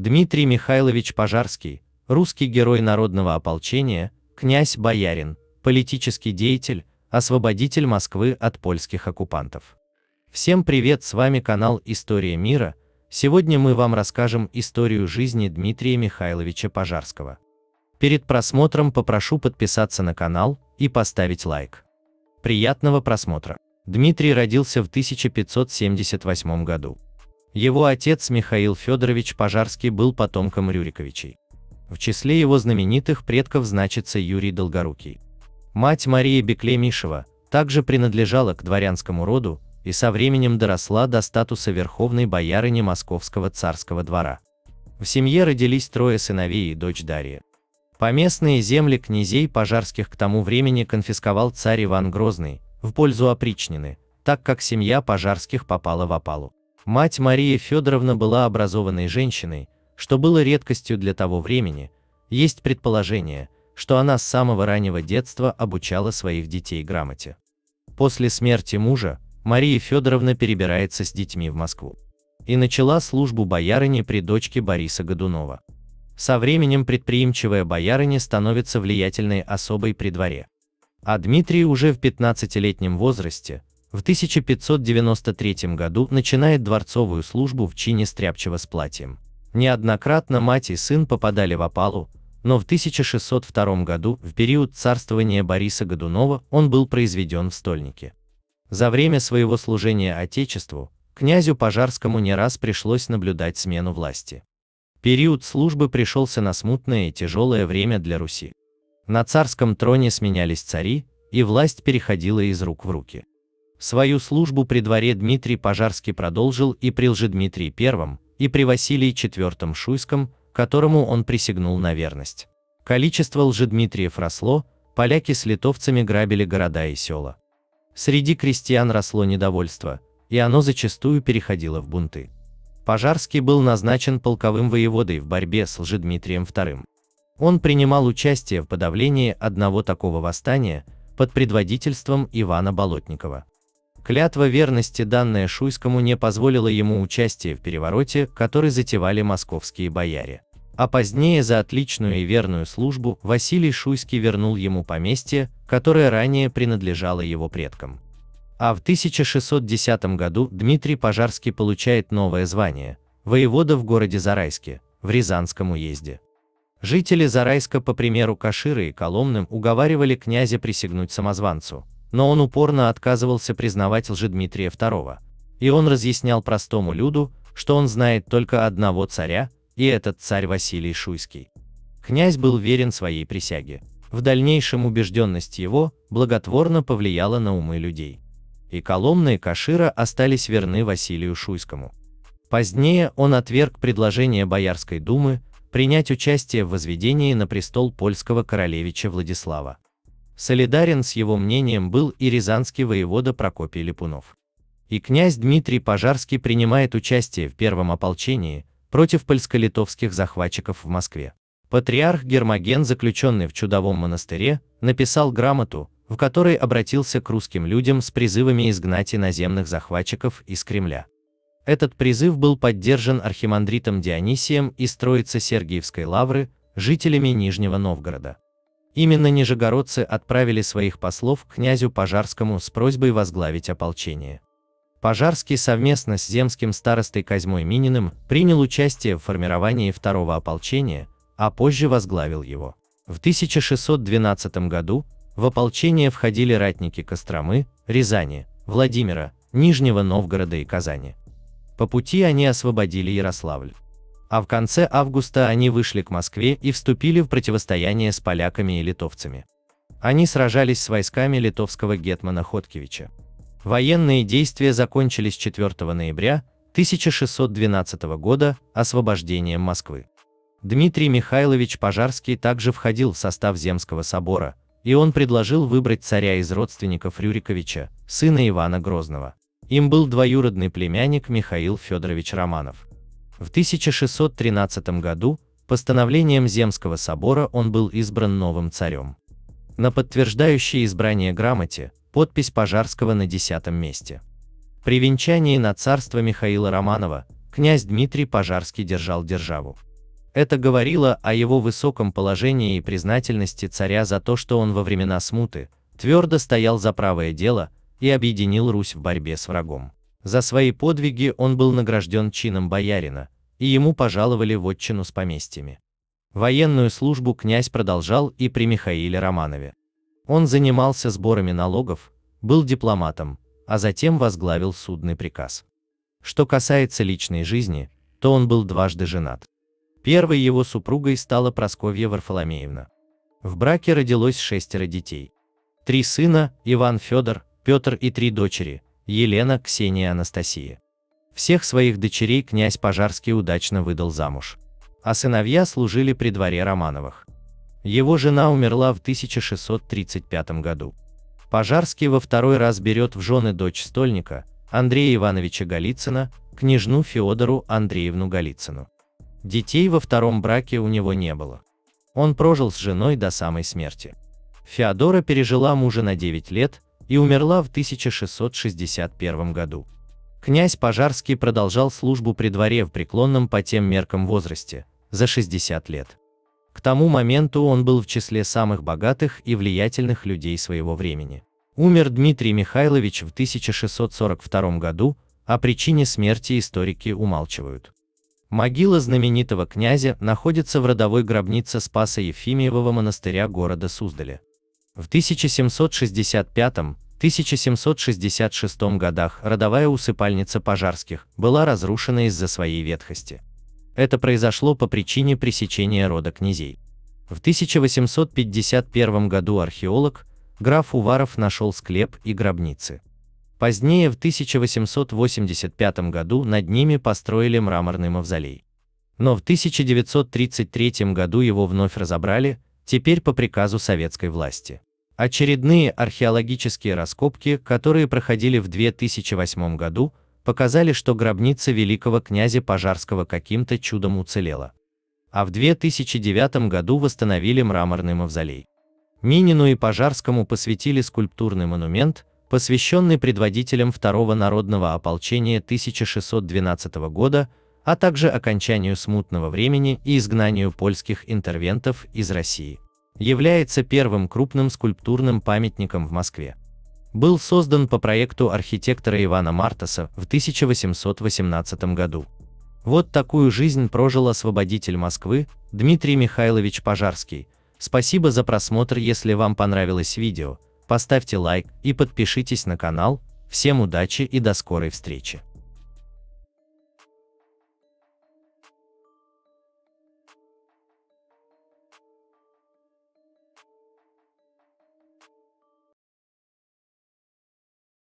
Дмитрий Михайлович Пожарский, русский герой народного ополчения, князь-боярин, политический деятель, освободитель Москвы от польских оккупантов. Всем привет, с вами канал История мира. Сегодня мы вам расскажем историю жизни Дмитрия Михайловича Пожарского. Перед просмотром попрошу подписаться на канал и поставить лайк. Приятного просмотра! Дмитрий родился в 1578 году. Его отец Михаил Федорович Пожарский был потомком Рюриковичей. В числе его знаменитых предков значится Юрий Долгорукий. Мать Мария Беклемишева также принадлежала к дворянскому роду и со временем доросла до статуса верховной боярыни Московского царского двора. В семье родились трое сыновей и дочь Дарья. Поместные земли князей пожарских к тому времени конфисковал царь Иван Грозный в пользу опричнины, так как семья пожарских попала в опалу. Мать Мария Федоровна была образованной женщиной, что было редкостью для того времени. Есть предположение, что она с самого раннего детства обучала своих детей грамоте. После смерти мужа Мария Федоровна перебирается с детьми в Москву и начала службу боярыни при дочке Бориса Годунова. Со временем предприимчивая боярыня становится влиятельной особой при дворе. А Дмитрий уже в 15-летнем возрасте в 1593 году начинает дворцовую службу в чине стряпчего с платьем. Неоднократно мать и сын попадали в опалу, но в 1602 году, в период царствования Бориса Годунова, он был произведен в стольнике. За время своего служения Отечеству, князю Пожарскому не раз пришлось наблюдать смену власти. Период службы пришелся на смутное и тяжелое время для Руси. На царском троне сменялись цари, и власть переходила из рук в руки. Свою службу при дворе Дмитрий Пожарский продолжил и при Лжедмитрии I, и при Василии IV Шуйском, которому он присягнул на верность. Количество лжедмитриев росло, поляки с литовцами грабили города и села. Среди крестьян росло недовольство, и оно зачастую переходило в бунты. Пожарский был назначен полковым воеводой в борьбе с Лжедмитрием II. Он принимал участие в подавлении одного такого восстания под предводительством Ивана Болотникова. Клятва верности, данная Шуйскому, не позволила ему участия в перевороте, который затевали московские бояре. А позднее за отличную и верную службу Василий Шуйский вернул ему поместье, которое ранее принадлежало его предкам. А в 1610 году Дмитрий Пожарский получает новое звание – воевода в городе Зарайске, в Рязанском уезде. Жители Зарайска по примеру Кашира и Коломным уговаривали князя присягнуть самозванцу – но он упорно отказывался признавать лжи Дмитрия II, и он разъяснял простому люду, что он знает только одного царя, и этот царь Василий Шуйский. Князь был верен своей присяге. В дальнейшем убежденность его благотворно повлияла на умы людей. И Коломна и Кашира остались верны Василию Шуйскому. Позднее он отверг предложение Боярской думы принять участие в возведении на престол польского королевича Владислава. Солидарен с его мнением был и рязанский воевода Прокопий Липунов. И князь Дмитрий Пожарский принимает участие в первом ополчении против польско-литовских захватчиков в Москве. Патриарх Гермоген, заключенный в чудовом монастыре, написал грамоту, в которой обратился к русским людям с призывами изгнать иноземных захватчиков из Кремля. Этот призыв был поддержан архимандритом Дионисием из Троицы Сергиевской лавры, жителями Нижнего Новгорода. Именно нижегородцы отправили своих послов к князю Пожарскому с просьбой возглавить ополчение. Пожарский совместно с земским старостой Козьмой Мининым принял участие в формировании второго ополчения, а позже возглавил его. В 1612 году в ополчение входили ратники Костромы, Рязани, Владимира, Нижнего Новгорода и Казани. По пути они освободили Ярославль а в конце августа они вышли к Москве и вступили в противостояние с поляками и литовцами. Они сражались с войсками литовского гетмана Хоткевича. Военные действия закончились 4 ноября 1612 года освобождением Москвы. Дмитрий Михайлович Пожарский также входил в состав Земского собора, и он предложил выбрать царя из родственников Рюриковича, сына Ивана Грозного. Им был двоюродный племянник Михаил Федорович Романов. В 1613 году постановлением Земского собора он был избран новым царем. На подтверждающей избрание грамоте подпись Пожарского на десятом месте. При венчании на царство Михаила Романова князь Дмитрий Пожарский держал державу. Это говорило о его высоком положении и признательности царя за то, что он во времена смуты твердо стоял за правое дело и объединил Русь в борьбе с врагом. За свои подвиги он был награжден чином боярина, и ему пожаловали вотчину с поместьями. Военную службу князь продолжал и при Михаиле Романове. Он занимался сборами налогов, был дипломатом, а затем возглавил судный приказ. Что касается личной жизни, то он был дважды женат. Первой его супругой стала Просковья Варфоломеевна. В браке родилось шестеро детей. Три сына, Иван Федор, Петр и три дочери, Елена, Ксения, Анастасия. Всех своих дочерей князь Пожарский удачно выдал замуж. А сыновья служили при дворе Романовых. Его жена умерла в 1635 году. Пожарский во второй раз берет в жены дочь стольника, Андрея Ивановича Голицына, княжну Феодору Андреевну Голицыну. Детей во втором браке у него не было. Он прожил с женой до самой смерти. Феодора пережила мужа на 9 лет, и умерла в 1661 году. Князь Пожарский продолжал службу при дворе в преклонном по тем меркам возрасте, за 60 лет. К тому моменту он был в числе самых богатых и влиятельных людей своего времени. Умер Дмитрий Михайлович в 1642 году, о причине смерти историки умалчивают. Могила знаменитого князя находится в родовой гробнице Спаса Ефимиевого монастыря города Суздаля. В 1765 1766 годах родовая усыпальница пожарских была разрушена из-за своей ветхости. Это произошло по причине пресечения рода князей. В 1851 году археолог, граф Уваров нашел склеп и гробницы. Позднее в 1885 году над ними построили мраморный мавзолей. Но в 1933 году его вновь разобрали, теперь по приказу советской власти. Очередные археологические раскопки, которые проходили в 2008 году, показали, что гробница великого князя Пожарского каким-то чудом уцелела. А в 2009 году восстановили мраморный мавзолей. Минину и Пожарскому посвятили скульптурный монумент, посвященный предводителям Второго народного ополчения 1612 года, а также окончанию смутного времени и изгнанию польских интервентов из России является первым крупным скульптурным памятником в Москве. Был создан по проекту архитектора Ивана Мартаса в 1818 году. Вот такую жизнь прожил освободитель Москвы Дмитрий Михайлович Пожарский. Спасибо за просмотр, если вам понравилось видео, поставьте лайк и подпишитесь на канал. Всем удачи и до скорой встречи!